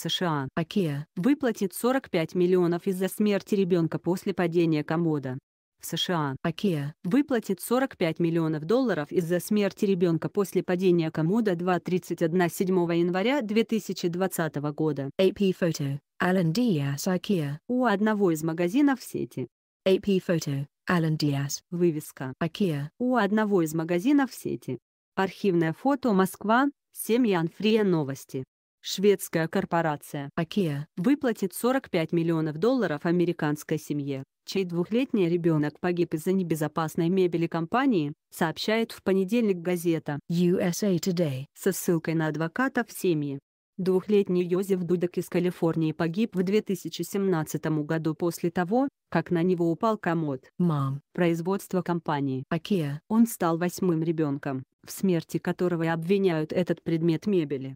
США. IKEA выплатит 45 миллионов из-за смерти ребенка после падения комода. В США IKEA выплатит 45 миллионов долларов из-за смерти ребенка после падения комода 2.31 7 января 2020 года. AP Photo. Alan Diaz IKEA. У одного из магазинов сети. AP Photo. Alan Diaz. Вывеска. IKEA. У одного из магазинов сети. Архивное фото Москва. Семьян Фрия новости. Шведская корпорация IKEA выплатит 45 миллионов долларов американской семье, чей двухлетний ребенок погиб из-за небезопасной мебели компании, сообщает в понедельник газета USA Today со ссылкой на адвокатов семьи. Двухлетний Йозеф Дудок из Калифорнии погиб в 2017 году после того, как на него упал комод. Мам. Производство компании IKEA. Он стал восьмым ребенком, в смерти которого обвиняют этот предмет мебели.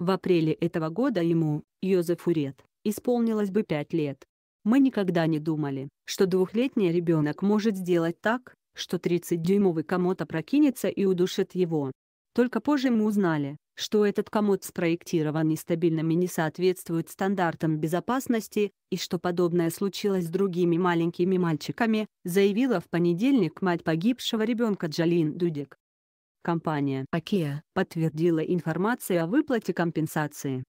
В апреле этого года ему, Йозефу Ред, исполнилось бы пять лет. Мы никогда не думали, что двухлетний ребенок может сделать так, что 30-дюймовый комод опрокинется и удушит его. Только позже мы узнали, что этот комод спроектирован нестабильным и не соответствует стандартам безопасности, и что подобное случилось с другими маленькими мальчиками, заявила в понедельник мать погибшего ребенка Джалин Дудик. Компания IKEA подтвердила информацию о выплате компенсации.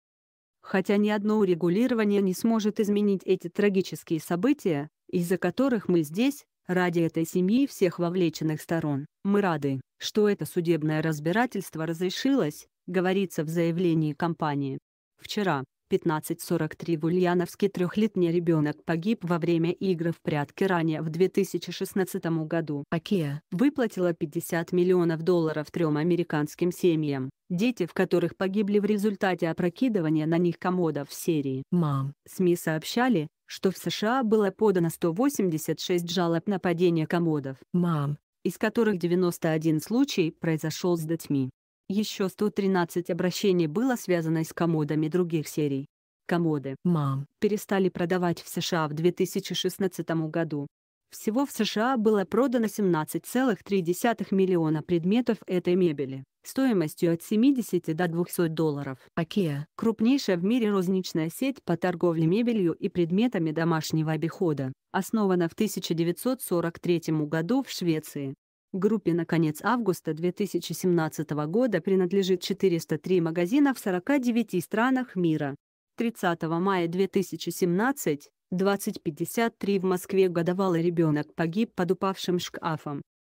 Хотя ни одно урегулирование не сможет изменить эти трагические события, из-за которых мы здесь, ради этой семьи и всех вовлеченных сторон, мы рады, что это судебное разбирательство разрешилось, говорится в заявлении компании. Вчера, 15.43 в Ульяновске трехлетний ребенок погиб во время игр в прятки ранее в 2016 году. Акия выплатила 50 миллионов долларов трем американским семьям, дети в которых погибли в результате опрокидывания на них комодов в серии. Мам. СМИ сообщали, что в США было подано 186 жалоб на падение комодов. Мам из которых 91 случай произошел с детьми. Еще 113 обращений было связано с комодами других серий. Комоды «Мам» перестали продавать в США в 2016 году. Всего в США было продано 17,3 миллиона предметов этой мебели, стоимостью от 70 до 200 долларов. IKEA – крупнейшая в мире розничная сеть по торговле мебелью и предметами домашнего обихода, основана в 1943 году в Швеции. Группе на конец августа 2017 года принадлежит 403 магазина в 49 странах мира. 30 мая 2017 2053 в Москве годовалый ребенок погиб под упавшим шкафом.